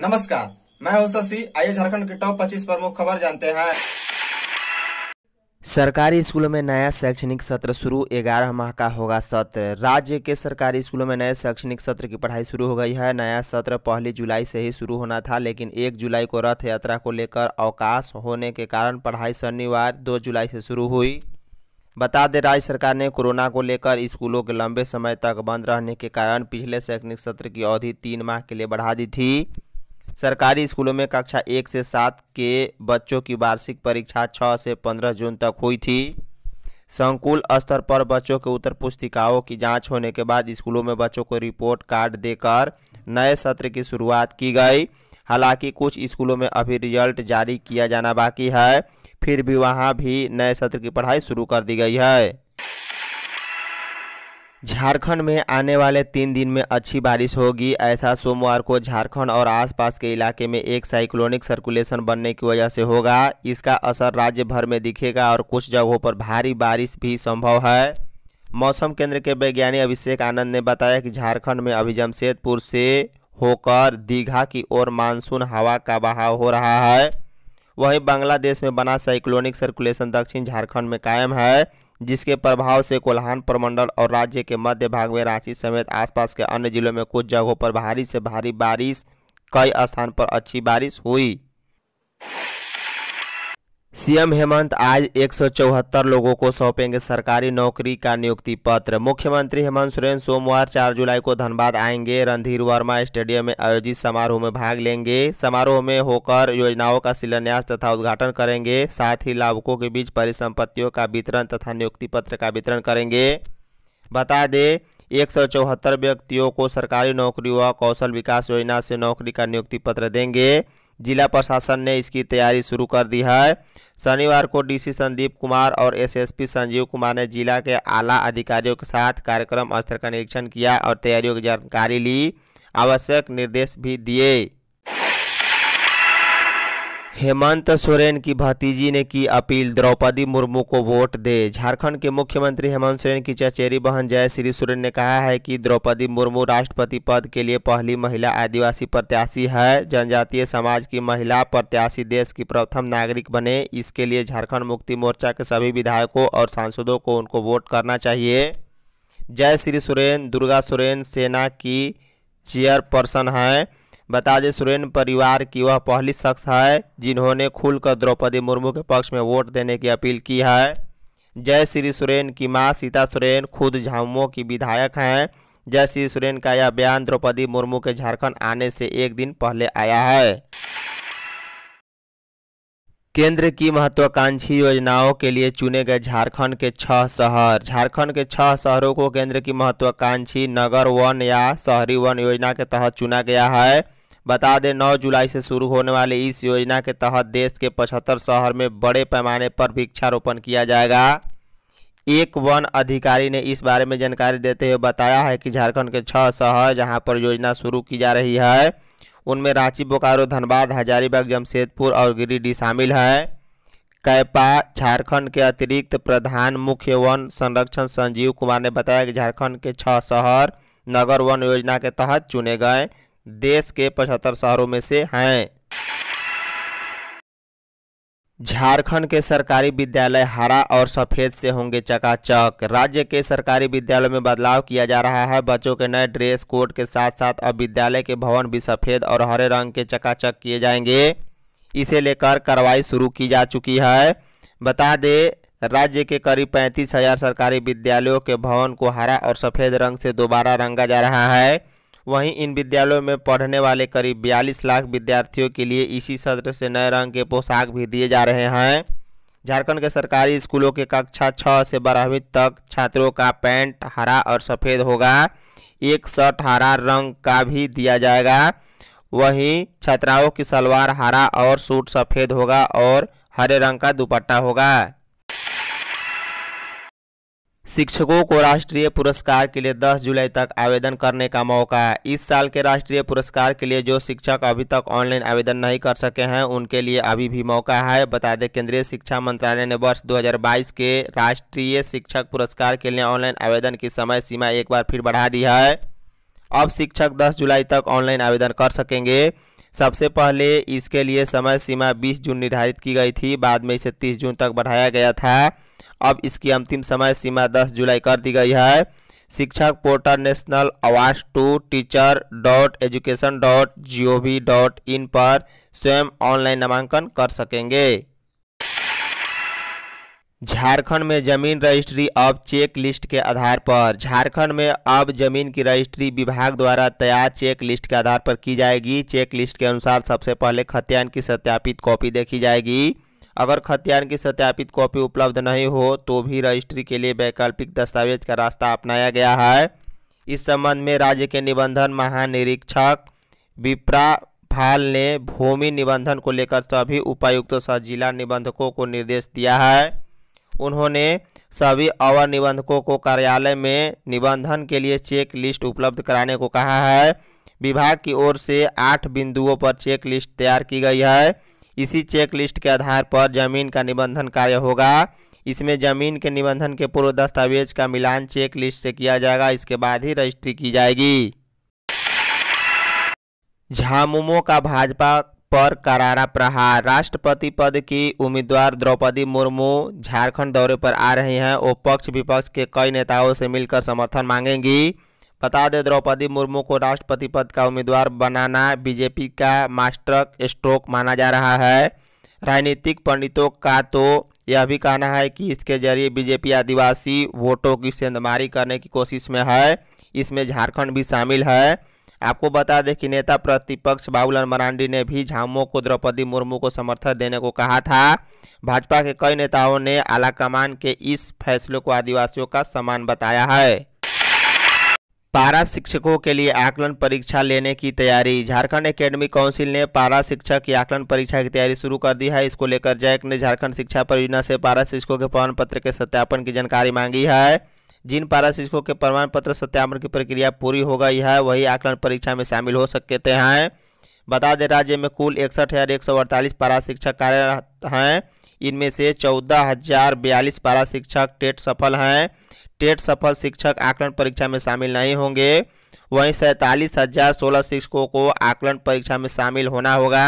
नमस्कार मैं हूं शशि आइए झारखंड के टॉप 25 प्रमुख खबर जानते हैं सरकारी स्कूलों में नया शैक्षणिक सत्र शुरू ग्यारह माह का होगा सत्र राज्य के सरकारी स्कूलों में नए शैक्षणिक सत्र की पढ़ाई शुरू हो गई है नया सत्र पहली जुलाई से ही शुरू होना था लेकिन एक जुलाई को रथ यात्रा को लेकर अवकाश होने के कारण पढ़ाई शनिवार दो जुलाई से शुरू हुई बता दें राज्य सरकार ने कोरोना को लेकर स्कूलों के लंबे समय तक बंद रहने के कारण पिछले शैक्षणिक सत्र की अवधि तीन माह के लिए बढ़ा दी थी सरकारी स्कूलों में कक्षा एक से सात के बच्चों की वार्षिक परीक्षा छः से पंद्रह जून तक हुई थी संकुल स्तर पर बच्चों के उत्तर पुस्तिकाओं की जांच होने के बाद स्कूलों में बच्चों को रिपोर्ट कार्ड देकर नए सत्र की शुरुआत की गई हालांकि कुछ स्कूलों में अभी रिजल्ट जारी किया जाना बाकी है फिर भी वहाँ भी नए सत्र की पढ़ाई शुरू कर दी गई है झारखंड में आने वाले तीन दिन में अच्छी बारिश होगी ऐसा सोमवार को झारखंड और आसपास के इलाके में एक साइक्लोनिक सर्कुलेशन बनने की वजह से होगा इसका असर राज्य भर में दिखेगा और कुछ जगहों पर भारी बारिश भी संभव है मौसम केंद्र के वैज्ञानिक अभिषेक आनंद ने बताया कि झारखंड में अभी जमशेदपुर से होकर दीघा की ओर मानसून हवा का बहाव हो रहा है वहीं बांग्लादेश में बना साइक्लोनिक सर्कुलेशन दक्षिण झारखंड में कायम है जिसके प्रभाव से कोल्हान प्रमंडल और राज्य के मध्य भाग में रांची समेत आसपास के अन्य जिलों में कुछ जगहों पर भारी से भारी बारिश कई स्थान पर अच्छी बारिश हुई सीएम हेमंत आज एक लोगों को सौंपेंगे सरकारी नौकरी का नियुक्ति पत्र मुख्यमंत्री हेमंत सोरेन सोमवार 4 जुलाई को धनबाद आएंगे रणधीर वर्मा स्टेडियम में आयोजित समारोह में भाग लेंगे समारोह में होकर योजनाओं का शिलान्यास तथा उद्घाटन करेंगे साथ ही लाभुकों के बीच परिसंपत्तियों का वितरण तथा नियुक्ति पत्र का वितरण करेंगे बता दें एक सौ चौहत्तर व्यक्तियों को सरकारी नौकरी व कौशल विकास योजना से नौकरी का नियुक्ति पत्र देंगे जिला प्रशासन ने इसकी तैयारी शुरू कर दी है शनिवार को डीसी संदीप कुमार और एसएसपी संजीव कुमार ने जिला के आला अधिकारियों के साथ कार्यक्रम स्थल का निरीक्षण किया और तैयारियों की जानकारी ली आवश्यक निर्देश भी दिए हेमंत सोरेन की भतीजी ने की अपील द्रौपदी मुर्मू को वोट दे झारखंड के मुख्यमंत्री हेमंत सोरेन की चचेरी बहन जय श्री सोरेन ने कहा है कि द्रौपदी मुर्मू राष्ट्रपति पद के लिए पहली महिला आदिवासी प्रत्याशी है जनजातीय समाज की महिला प्रत्याशी देश की प्रथम नागरिक बने इसके लिए झारखंड मुक्ति मोर्चा के सभी विधायकों और सांसदों को उनको वोट करना चाहिए जय श्री सोरेन दुर्गा सोरेन सेना की चेयरपर्सन हैं बता दें सुरेन परिवार की वह पहली शख्स है जिन्होंने खुलकर द्रौपदी मुर्मू के पक्ष में वोट देने की अपील की है जय श्री सुरेन की मां सीता सुरेन खुद झामुमो की विधायक हैं जय श्री सुरेन का यह बयान द्रौपदी मुर्मू के झारखंड आने से एक दिन पहले आया है केंद्र की महत्वाकांक्षी योजनाओं के लिए चुने गए झारखंड के छह शहर झारखंड के छह शहरों को केंद्र की महत्वाकांक्षी नगर वन या शहरी वन योजना के तहत चुना गया है बता दें 9 जुलाई से शुरू होने वाले इस योजना के तहत देश के पचहत्तर शहर में बड़े पैमाने पर वृक्षारोपण किया जाएगा एक वन अधिकारी ने इस बारे में जानकारी देते हुए बताया है कि झारखंड के छह शहर जहां पर योजना शुरू की जा रही है उनमें रांची बोकारो धनबाद हजारीबाग जमशेदपुर और गिरिडीह शामिल है कैपा झारखंड के अतिरिक्त प्रधान मुख्य वन संरक्षण संजीव कुमार ने बताया कि झारखंड के छह शहर नगर वन योजना के तहत चुने गए देश के पचहत्तर शहरों में से हैं झारखंड के सरकारी विद्यालय हरा और सफ़ेद से होंगे चकाचक राज्य के सरकारी विद्यालयों में बदलाव किया जा रहा है बच्चों के नए ड्रेस कोड के साथ साथ अब विद्यालय के भवन भी सफ़ेद और हरे रंग के चकाचक किए जाएंगे इसे लेकर कार्रवाई शुरू की जा चुकी है बता दें राज्य के करीब पैंतीस हजार सरकारी विद्यालयों के भवन को हरा और सफ़ेद रंग से दोबारा रंगा जा रहा है वहीं इन विद्यालयों में पढ़ने वाले करीब बयालीस लाख विद्यार्थियों के लिए इसी सत्र से नए रंग के पोशाक भी दिए जा रहे हैं झारखंड के सरकारी स्कूलों के कक्षा छः से बारहवीं तक छात्रों का पैंट हरा और सफ़ेद होगा एक शर्ट हरा रंग का भी दिया जाएगा वहीं छात्राओं की सलवार हरा और सूट सफ़ेद होगा और हरे रंग का दुपट्टा होगा शिक्षकों को राष्ट्रीय पुरस्कार के लिए 10 जुलाई तक आवेदन करने का मौका है इस साल के राष्ट्रीय पुरस्कार के लिए जो शिक्षक अभी तक ऑनलाइन आवेदन नहीं कर सके हैं उनके लिए अभी भी मौका है बता दें केंद्रीय शिक्षा मंत्रालय ने वर्ष 2022 के राष्ट्रीय शिक्षक पुरस्कार के लिए ऑनलाइन आवेदन की समय सीमा एक बार फिर बढ़ा दी है अब शिक्षक दस जुलाई तक ऑनलाइन आवेदन कर सकेंगे सबसे पहले इसके लिए समय सीमा बीस जून निर्धारित की गई थी बाद में इसे तीस जून तक बढ़ाया गया था अब इसकी अंतिम समय सीमा 10 जुलाई कर दी गई है शिक्षक portal national award to teacher dot education dot G dot in पर स्वयं ऑनलाइन नामांकन कर सकेंगे झारखंड में जमीन रजिस्ट्री अब चेक लिस्ट के आधार पर झारखंड में अब जमीन की रजिस्ट्री विभाग द्वारा तैयार चेक लिस्ट के आधार पर की जाएगी चेक लिस्ट के अनुसार सबसे पहले खतियान की सत्यापित कॉपी देखी जाएगी अगर खतियान की सत्यापित कॉपी उपलब्ध नहीं हो तो भी रजिस्ट्री के लिए वैकल्पिक दस्तावेज का रास्ता अपनाया गया है इस संबंध में राज्य के निबंधन महानिरीक्षक विप्रा फाल ने भूमि निबंधन को लेकर सभी उपायुक्तों सह जिला निबंधकों को निर्देश दिया है उन्होंने सभी अवर निबंधकों को कार्यालय में निबंधन के लिए चेक लिस्ट उपलब्ध कराने को कहा है विभाग की ओर से आठ बिंदुओं पर चेक लिस्ट तैयार की गई है इसी चेक लिस्ट के आधार पर जमीन का निबंधन कार्य होगा इसमें जमीन के निबंधन के पूर्व दस्तावेज का मिलान चेक लिस्ट से किया जाएगा इसके बाद ही रजिस्ट्री की जाएगी झामुमो का भाजपा पर करारा प्रहार राष्ट्रपति पद की उम्मीदवार द्रौपदी मुर्मू झारखंड दौरे पर आ रही हैं वो पक्ष विपक्ष के कई नेताओं से मिलकर समर्थन मांगेंगी बता दें द्रौपदी मुर्मू को राष्ट्रपति पद का उम्मीदवार बनाना बीजेपी का मास्टर स्ट्रोक माना जा रहा है राजनीतिक पंडितों का तो यह भी कहना है कि इसके जरिए बीजेपी आदिवासी वोटों की सेंधमारी करने की कोशिश में है इसमें झारखंड भी शामिल है आपको बता दें कि नेता प्रतिपक्ष बाबूलाल मरांडी ने भी झामुमो को द्रौपदी मुर्मू को समर्थन देने को कहा था भाजपा के कई नेताओं ने आलाकमान के इस फैसले को आदिवासियों का समान बताया है पारा शिक्षकों के लिए आकलन परीक्षा लेने की तैयारी झारखंड एकेडमी काउंसिल ने पारा शिक्षक की आकलन परीक्षा की तैयारी शुरू कर दी है इसको लेकर जैक ने झारखंड शिक्षा परियोजना से पारा शिक्षकों के प्रमाण पत्र के सत्यापन की जानकारी मांगी है जिन पारा शिक्षकों के प्रमाण पत्र सत्यापन की प्रक्रिया पूरी हो गई है वही आकलन परीक्षा में शामिल हो सकते हैं बता दें राज्य में कुल इकसठ हज़ार एक सौ अड़तालीस पारा शिक्षक कार्य हैं इनमें से चौदह हजार बयालीस पारा शिक्षक टेट सफल हैं टेट सफल शिक्षक आकलन परीक्षा में शामिल नहीं होंगे वहीं सैंतालीस हजार सोलह शिक्षकों को आकलन परीक्षा में शामिल होना होगा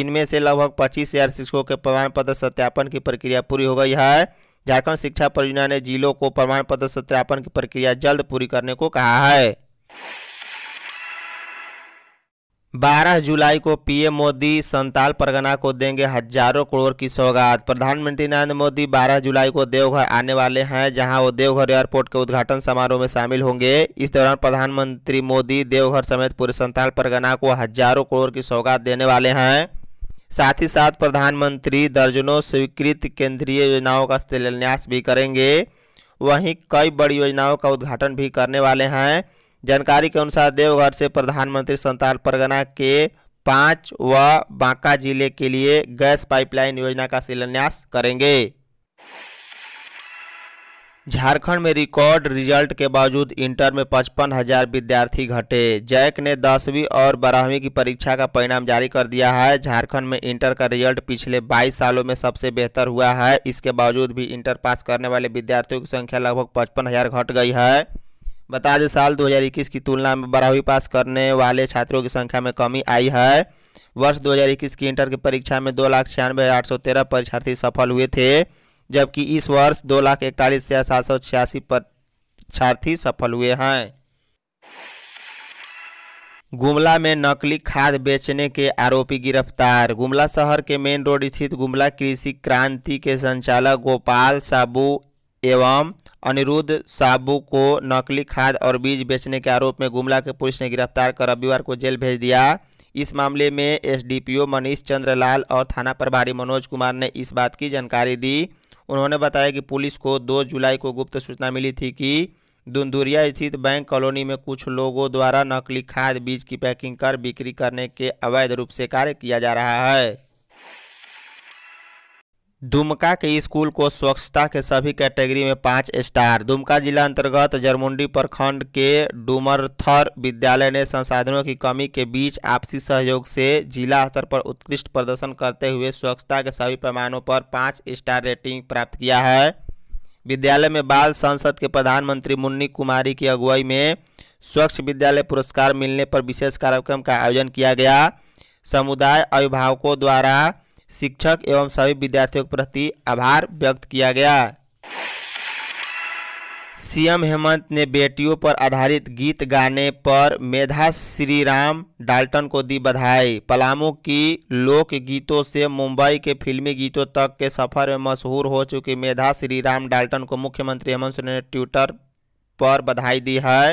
इनमें से लगभग पच्चीस हज़ार शिक्षकों के प्रमाण पत्र सत्यापन की प्रक्रिया पूरी हो गई है झारखंड शिक्षा परियोजना ने जिलों को प्रमाण पत्र सत्यापन की प्रक्रिया जल्द पूरी करने को कहा है 12 जुलाई को पीएम मोदी संताल परगना को देंगे हजारों करोड़ की सौगात प्रधानमंत्री नरेंद्र मोदी 12 जुलाई को देवघर आने वाले हैं जहां वो देवघर एयरपोर्ट के उद्घाटन समारोह में शामिल होंगे इस दौरान प्रधानमंत्री मोदी देवघर समेत पूरे संताल परगना को हजारों करोड़ की सौगात देने वाले हैं साथ ही साथ प्रधानमंत्री दर्जनों स्वीकृत केंद्रीय योजनाओं का शिलान्यास भी करेंगे वहीं कई बड़ी योजनाओं का उद्घाटन भी करने वाले हैं जानकारी के अनुसार देवघर से प्रधानमंत्री संताल परगना के पाँच व बांका जिले के लिए गैस पाइपलाइन योजना का शिलान्यास करेंगे झारखंड में रिकॉर्ड रिजल्ट के बावजूद इंटर में पचपन हजार विद्यार्थी घटे जैक ने दसवीं और बारहवीं की परीक्षा का परिणाम जारी कर दिया है झारखंड में इंटर का रिजल्ट पिछले 22 सालों में सबसे बेहतर हुआ है इसके बावजूद भी इंटर पास करने वाले विद्यार्थियों की संख्या लगभग पचपन हजार घट गई है बता दें साल 2021 की तुलना में बारहवीं पास करने वाले छात्रों की संख्या में कमी आई है वर्ष 2021 की इंटर की परीक्षा में दो लाख छियानवे आठ सौ तेरह परीक्षार्थी सफल हुए थे जबकि इस वर्ष दो लाख इकतालीस हज़ार सात सौ छियासी परीक्षार्थी सफल हुए हैं गुमला में नकली खाद बेचने के आरोपी गिरफ्तार गुमला शहर के मेन रोड स्थित गुमला कृषि क्रांति के संचालक गोपाल साबू एवं अनिरुद्ध साबू को नकली खाद और बीज बेचने के आरोप में गुमला के पुलिस ने गिरफ्तार कर रविवार को जेल भेज दिया इस मामले में एसडीपीओ मनीष चंद्र लाल और थाना प्रभारी मनोज कुमार ने इस बात की जानकारी दी उन्होंने बताया कि पुलिस को 2 जुलाई को गुप्त सूचना मिली थी कि दुंदुरिया स्थित बैंक कॉलोनी में कुछ लोगों द्वारा नकली खाद बीज की पैकिंग कर बिक्री करने के अवैध रूप से कार्य किया जा रहा है दुमका के स्कूल को स्वच्छता के सभी कैटेगरी में पाँच स्टार दुमका जिला अंतर्गत जरमुंडी प्रखंड के डुमरथर विद्यालय ने संसाधनों की कमी के बीच आपसी सहयोग से जिला स्तर पर उत्कृष्ट प्रदर्शन करते हुए स्वच्छता के सभी पैमानों पर पाँच स्टार रेटिंग प्राप्त किया है विद्यालय में बाल संसद के प्रधानमंत्री मुन्नी कुमारी की अगुवाई में स्वच्छ विद्यालय पुरस्कार मिलने पर विशेष कार्यक्रम का आयोजन किया गया समुदाय अभिभावकों द्वारा शिक्षक एवं सभी विद्यार्थियों के प्रति आभार व्यक्त किया गया सीएम हेमंत ने बेटियों पर आधारित गीत गाने पर मेधा श्री राम डाल्टन को दी बधाई पलामू की लोक गीतों से मुंबई के फिल्मी गीतों तक के सफर में मशहूर हो चुकी मेधा श्री राम डाल्टन को मुख्यमंत्री हेमंत सोरेन ने ट्विटर पर बधाई दी है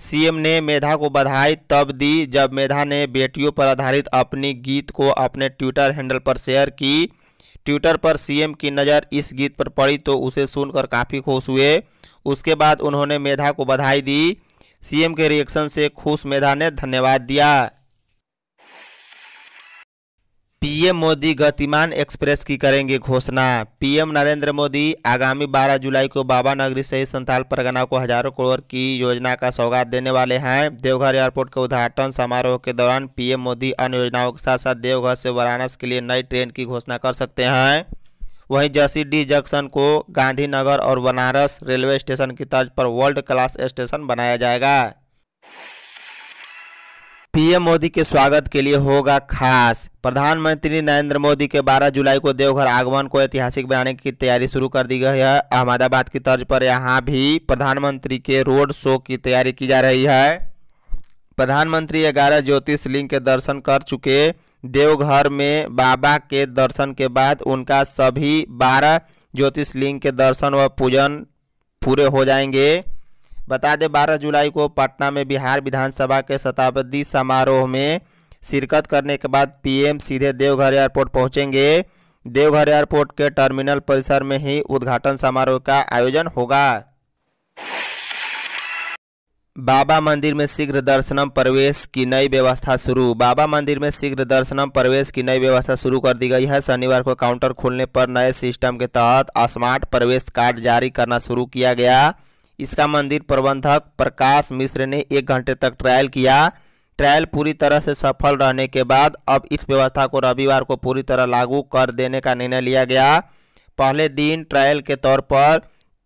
सीएम ने मेधा को बधाई तब दी जब मेधा ने बेटियों पर आधारित अपनी गीत को अपने ट्विटर हैंडल पर शेयर की ट्विटर पर सीएम की नज़र इस गीत पर पड़ी तो उसे सुनकर काफ़ी खुश हुए उसके बाद उन्होंने मेधा को बधाई दी सीएम के रिएक्शन से खुश मेधा ने धन्यवाद दिया पीएम मोदी गतिमान एक्सप्रेस की करेंगे घोषणा पीएम नरेंद्र मोदी आगामी 12 जुलाई को बाबा नगरी सहित संथाल परगना को हजारों करोड़ की योजना का सौगात देने वाले हैं देवघर एयरपोर्ट के उद्घाटन समारोह के दौरान पीएम मोदी अन्य योजनाओं के साथ साथ देवघर से वाराणसी के लिए नई ट्रेन की घोषणा कर सकते हैं वहीं जसी डी जंक्शन को गांधीनगर और बनारस रेलवे स्टेशन की तर्ज पर वर्ल्ड क्लास स्टेशन बनाया जाएगा पीएम मोदी के स्वागत के लिए होगा खास प्रधानमंत्री नरेंद्र मोदी के 12 जुलाई को देवघर आगमन को ऐतिहासिक बनाने की तैयारी शुरू कर दी गई है अहमदाबाद की तर्ज पर यहाँ भी प्रधानमंत्री के रोड शो की तैयारी की जा रही है प्रधानमंत्री ग्यारह ज्योतिषलिंग के दर्शन कर चुके देवघर में बाबा के दर्शन के बाद उनका सभी बारह ज्योतिषलिंग के दर्शन व पूजन पूरे हो जाएंगे बता दें बारह जुलाई को पटना में बिहार विधानसभा के शताब्दी समारोह में शिरकत करने के बाद पीएम सीधे देवघर एयरपोर्ट पहुंचेंगे देवघर एयरपोर्ट के टर्मिनल परिसर में ही उद्घाटन समारोह का आयोजन होगा बाबा मंदिर में शीघ्र दर्शनम प्रवेश की नई व्यवस्था शुरू बाबा मंदिर में शीघ्र दर्शनम प्रवेश की नई व्यवस्था शुरू कर दी गई है शनिवार को काउंटर खोलने पर नए सिस्टम के तहत स्मार्ट प्रवेश कार्ड जारी करना शुरू किया गया इसका मंदिर प्रबंधक प्रकाश मिश्र ने एक घंटे तक ट्रायल किया ट्रायल पूरी तरह से सफल रहने के बाद अब इस व्यवस्था को रविवार को पूरी तरह लागू कर देने का निर्णय लिया गया पहले दिन ट्रायल के तौर पर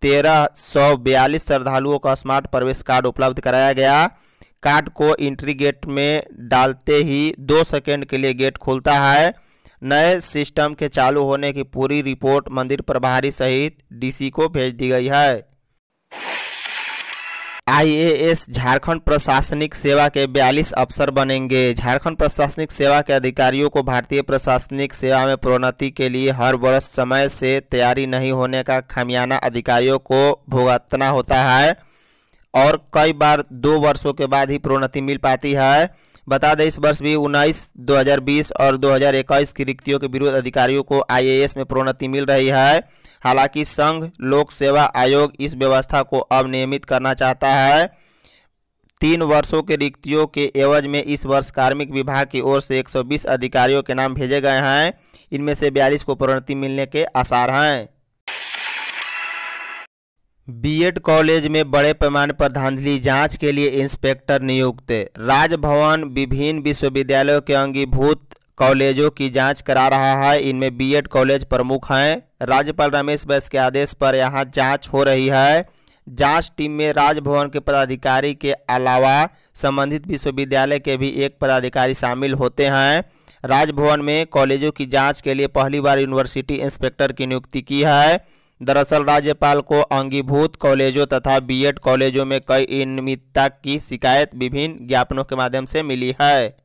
तेरह सौ बयालीस श्रद्धालुओं का स्मार्ट प्रवेश कार्ड उपलब्ध कराया गया कार्ड को इंट्री गेट में डालते ही दो सेकेंड के लिए गेट खुलता है नए सिस्टम के चालू होने की पूरी रिपोर्ट मंदिर प्रभारी सहित डीसी को भेज दी गई है आईएएस झारखंड प्रशासनिक सेवा के 42 अफसर बनेंगे झारखंड प्रशासनिक सेवा के अधिकारियों को भारतीय प्रशासनिक सेवा में प्रोन्नति के लिए हर वर्ष समय से तैयारी नहीं होने का खामियाना अधिकारियों को भुगतना होता है और कई बार दो वर्षों के बाद ही प्रोन्नति मिल पाती है बता दें इस वर्ष भी उन्नीस 2020 और 2021 की रिक्तियों के विरुद्ध अधिकारियों को आईएएस में प्रोन्नति मिल रही है हालांकि संघ लोक सेवा आयोग इस व्यवस्था को अब नियमित करना चाहता है तीन वर्षों के रिक्तियों के एवज में इस वर्ष कार्मिक विभाग की ओर से 120 अधिकारियों के नाम भेजे गए हैं इनमें से बयालीस को प्रोन्नति मिलने के आसार हैं बीएड कॉलेज में बड़े पैमाने पर धांधली जांच के लिए इंस्पेक्टर नियुक्त राजभवन विभिन्न विश्वविद्यालयों के अंगीभूत कॉलेजों की जांच करा रहा है इनमें बीएड कॉलेज प्रमुख हैं राज्यपाल रमेश बैस के आदेश पर यहां जांच हो रही है जांच टीम में राजभवन के पदाधिकारी के अलावा संबंधित विश्वविद्यालय के भी एक पदाधिकारी शामिल होते हैं राजभवन में कॉलेजों की जांच के लिए पहली बार यूनिवर्सिटी इंस्पेक्टर की नियुक्ति की है दरअसल राज्यपाल को अंगीभूत कॉलेजों तथा बीएड कॉलेजों में कई अनियमितता की शिकायत विभिन्न ज्ञापनों के माध्यम से मिली है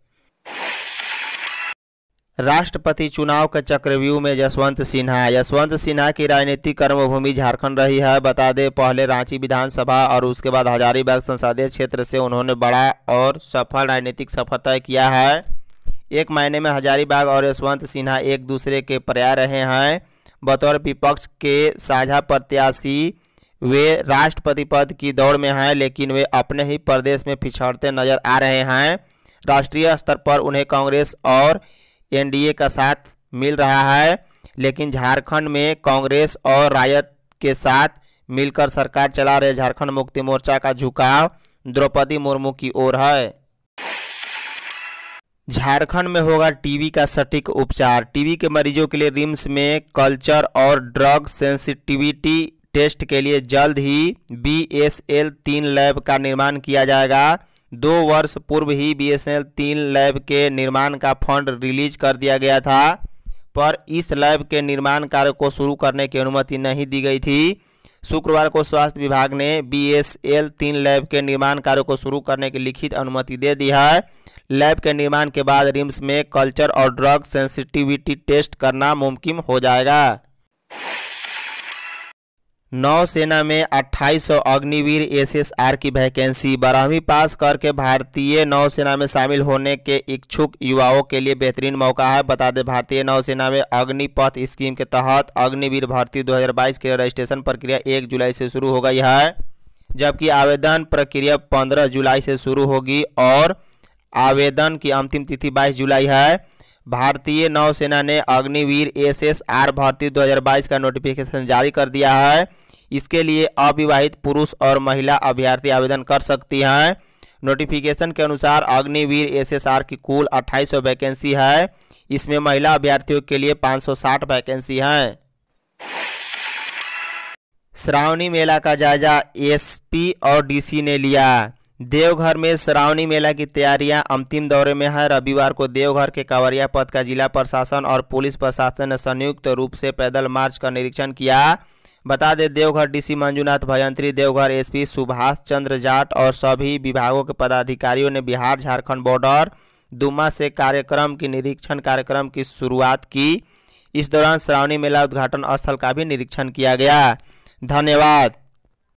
राष्ट्रपति चुनाव के चक्रव्यूह में यशवंत सिन्हा यशवंत सिन्हा की राजनीतिक कर्मभूमि झारखंड रही है बता दें पहले रांची विधानसभा और उसके बाद हजारीबाग संसदीय क्षेत्र से उन्होंने बड़ा और सफल राजनीतिक सफर तय किया है एक महीने में हजारीबाग और यशवंत सिन्हा एक दूसरे के पर्याय रहे हैं बतौर विपक्ष के साझा प्रत्याशी वे राष्ट्रपति पद की दौड़ में हैं लेकिन वे अपने ही प्रदेश में पिछड़ते नजर आ रहे हैं राष्ट्रीय स्तर पर उन्हें कांग्रेस और एनडीए का साथ मिल रहा है लेकिन झारखंड में कांग्रेस और रायत के साथ मिलकर सरकार चला रहे झारखंड मुक्ति मोर्चा का झुकाव द्रौपदी मुर्मू की ओर है झारखंड में होगा टीबी का सटीक उपचार टीबी के मरीजों के लिए रिम्स में कल्चर और ड्रग सेंसिटिविटी टेस्ट के लिए जल्द ही बी एस एल तीन लैब का निर्माण किया जाएगा दो वर्ष पूर्व ही बीएसएनएल तीन लैब के निर्माण का फंड रिलीज कर दिया गया था पर इस लैब के निर्माण कार्य को शुरू करने की अनुमति नहीं दी गई थी शुक्रवार को स्वास्थ्य विभाग ने बी एस एल तीन लैब के निर्माण कार्य को शुरू करने की लिखित अनुमति दे दी है लैब के निर्माण के बाद रिम्स में कल्चर और ड्रग सेंसिटिविटी टेस्ट करना मुमकिन हो जाएगा नौसेना में 2800 अग्निवीर एसएसआर की वैकेंसी बारहवीं पास करके भारतीय नौसेना में शामिल होने के इच्छुक युवाओं के लिए बेहतरीन मौका है बता दें भारतीय नौसेना में अग्निपथ स्कीम के तहत अग्निवीर भर्ती 2022 के रजिस्ट्रेशन प्रक्रिया 1 जुलाई से शुरू हो गई है जबकि आवेदन प्रक्रिया 15 जुलाई से शुरू होगी और आवेदन की अंतिम तिथि बाईस जुलाई है भारतीय नौसेना ने अग्निवीर एस एस आर भर्ती 2022 का नोटिफिकेशन जारी कर दिया है इसके लिए अविवाहित पुरुष और महिला अभ्यर्थी आवेदन कर सकती हैं नोटिफिकेशन के अनुसार अग्निवीर एसएसआर की कुल 2800 वैकेंसी है इसमें महिला अभ्यर्थियों के लिए 560 वैकेंसी हैं श्रावणी मेला का जायजा एसपी और डीसी ने लिया देवघर में श्रावणी मेला की तैयारियां अंतिम दौरे में है रविवार को देवघर के कांवरिया पथ का जिला प्रशासन और पुलिस प्रशासन ने संयुक्त रूप से पैदल मार्च का निरीक्षण किया बता दें देवघर डीसी मंजूनाथ भयंत्री देवघर एसपी सुभाष चंद्र जाट और सभी विभागों के पदाधिकारियों ने बिहार झारखंड बॉर्डर दुमा से कार्यक्रम की निरीक्षण कार्यक्रम की शुरुआत की इस दौरान श्रावणी मेला उद्घाटन स्थल का भी निरीक्षण किया गया धन्यवाद